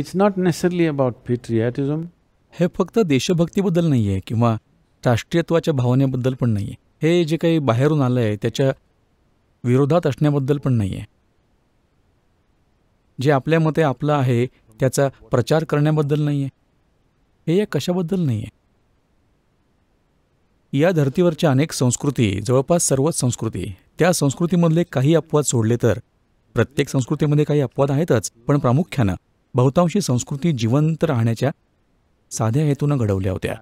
it's not necessarily about patriotism हे फक्त देशभक्तीबद्दल नाही आहे किंवा राष्ट्रीयत्वाच्या भावनेबद्दल पण नाही आहे हे जे काही बाहेरून आलं आहे त्याच्या विरोधात असण्याबद्दल पण नाही आहे जे आपल्या मते आपलं आहे त्याचा प्रचार करण्याबद्दल नाही आहे हे या कशाबद्दल नाही आहे या धर्तीवरच्या अनेक संस्कृती जवळपास सर्वच संस्कृती त्या संस्कृतीमधले काही अपवाद सोडले तर प्रत्येक संस्कृतीमध्ये काही अपवाद आहेतच पण प्रामुख्यानं बहुतांशी संस्कृती जिवंत राहण्याच्या साध्या हेतूनं घडवल्या होत्या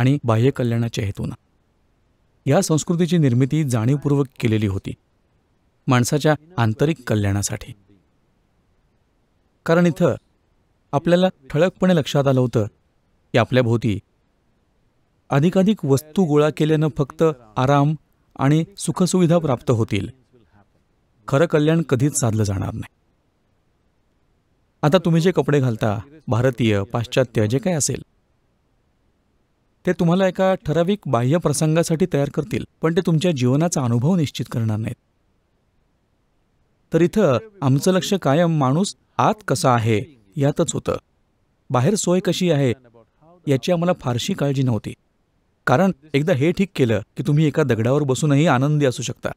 आणि बाह्य कल्याणाच्या हेतूनं या संस्कृतीची निर्मिती जाणीवपूर्वक केलेली होती माणसाच्या आंतरिक कल्याणासाठी कारण इथं आपल्याला ठळकपणे लक्षात आलं होतं की आपल्या भोवती अधिकाधिक वस्तू गोळा केल्यानं फक्त आराम आणि सुखसुविधा प्राप्त होतील खरं कल्याण कधीच साधलं जाणार नाही आता तुम्ही जे कपडे घालता भारतीय पाश्चात्य जे काय असेल ते तुम्हाला एका ठराविक बाह्य प्रसंगासाठी तयार करतील पण ते तुमच्या जीवनाचा अनुभव निश्चित करणार नाहीत तर इथं आमचं लक्ष कायम माणूस आत कसा आहे यातच होतं बाहेर सोय कशी आहे याची आम्हाला फारशी काळजी नव्हती कारण एकदा हे ठीक केलं की तुम्ही एका दगडावर बसूनही आनंदी असू शकता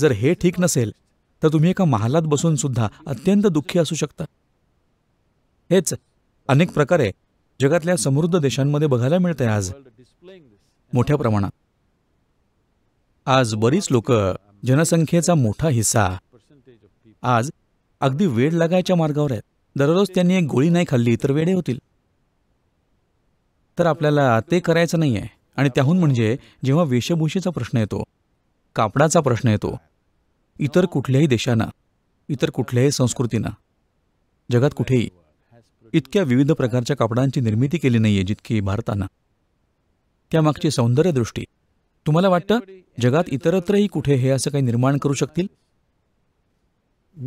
जर हे ठीक नसेल तर तुम्ही एका महालात बसून सुद्धा अत्यंत दुःखी असू शकता हेच अनेक प्रकारे जगातल्या समृद्ध देशांमध्ये बघायला मिळते आज मोठ्या प्रमाणात आज बरीच लोक जनसंख्येचा मोठा हिस्सा आज अगदी वेळ लागायच्या मार्गावर आहेत दररोज त्यांनी एक गोळी नाही खाल्ली तर वेडे होतील तर आपल्याला ते करायचं नाही आणि त्याहून म्हणजे जेव्हा वेशभूषेचा प्रश्न येतो कापडाचा प्रश्न येतो इतर कुठल्याही देशांना इतर कुठल्याही संस्कृतींना जगात कुठेही इतक्या विविध प्रकारच्या कापडांची निर्मिती केली नाही आहे जितकी भारतानं त्यामागची सौंदर्यदृष्टी तुम्हाला वाटतं जगात इतरत्रही कुठे हे असं काही निर्माण करू शकतील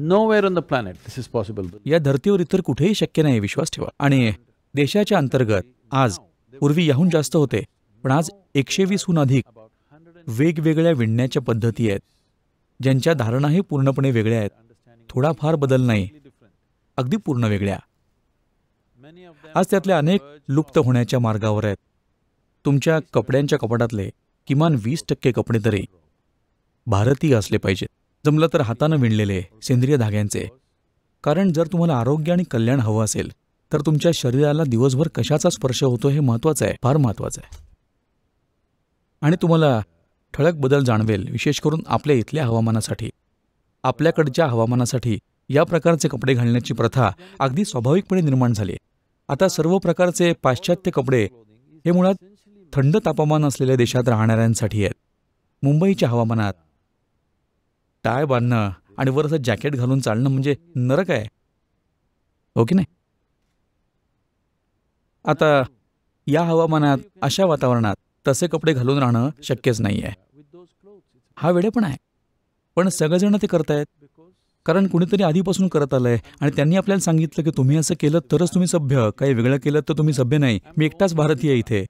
nowhere on the planet this is possible या धर्तीवर इतर कुठेही शक्य नाही विश्वास ठेवा आणि देशाच्या अंतर्गत आज पूर्वी याहून जास्त होते पण आज एकशे वीसहून अधिक वेगवेगळ्या विणण्याच्या पद्धती आहेत ज्यांच्या धारणाही पूर्णपणे वेगळ्या आहेत थोडाफार बदल नाही अगदी पूर्ण वेगळ्या आज त्यातल्या अनेक लुप्त होण्याच्या मार्गावर आहेत तुमच्या कपड्यांच्या कपाटातले किमान वीस टक्के कपडे तरी भारतीय असले पाहिजेत जमलं तर हातानं विणलेले सेंद्रिय धाग्यांचे कारण जर तुम्हाला आरोग्य आणि कल्याण हवं असेल तर तुमच्या शरीराला दिवसभर कशाचा स्पर्श होतो हे महत्वाचं आहे फार महत्वाचं आहे आणि तुम्हाला ठळक बदल जाणवेल विशेष करून आपल्या इथल्या हवामानासाठी आपल्याकडच्या हवामानासाठी या प्रकारचे कपडे घालण्याची प्रथा अगदी स्वाभाविकपणे निर्माण झाली आता सर्व प्रकारचे पाश्चात्य कपडे हे मुळात थंड तापमान असलेल्या देशात राहणाऱ्यांसाठी आहेत मुंबईच्या हवामानात टाय बांधणं आणि वर असं जॅकेट घालून चालणं म्हणजे नरक आहे ओके हो की नाही आता या हवामानात अशा वातावरणात तसे कपडे घालून राहणं शक्यच नाही आहे हा पण आहे पण सगळेजण ते करतायत कारण कुणीतरी आधीपासून करत आलंय आणि त्यांनी आपल्याला सांगितलं की तुम्ही असं केलं तरच तुम्ही सभ्य काही वेगळं केलं तर तुम्ही सभ्य नाही मी एकटाच भारतीय इथे